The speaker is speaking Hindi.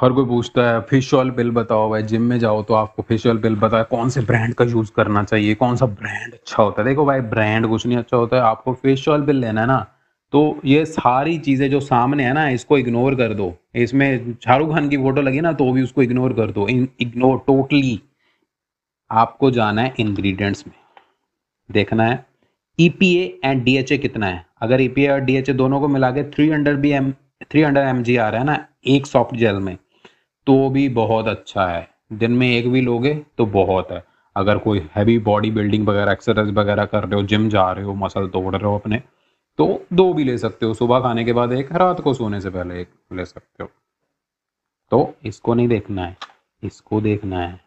हर कोई पूछता है फेशियल बिल बताओ भाई जिम में जाओ तो आपको फेशियल बिल बताए कौन से ब्रांड का यूज करना चाहिए कौन सा ब्रांड अच्छा होता है देखो भाई ब्रांड कुछ नहीं अच्छा होता है आपको फेशियल बिल लेना है ना तो ये सारी चीजें जो सामने है ना इसको इग्नोर कर दो इसमें शाहरुख खान की फोटो लगी ना तो भी उसको इग्नोर कर दो इग्नोर टोटली आपको जाना है इंग्रेडिएंट्स में देखना है ईपीए एंड डीएचए कितना है अगर ईपीए e और डीएचए दोनों को मिला के three hundred B M three hundred M G आ रहा है ना एक सॉफ्ट जेल में तो भी बहुत अच्छा है दिन में एक भी लोगे तो बहुत है अगर कोई हैवी बॉडी बिल्डिंग वगैरह एक्सरसाइज वगैरह कर रहे हो जिम जा रहे हो मसल तोड़ रहे हो अपने तो दो भी ले सकते हो सुबह खाने के बाद एक रात को सोने से पहले एक ले सकते हो तो इसको नहीं देखना है इसको देखना है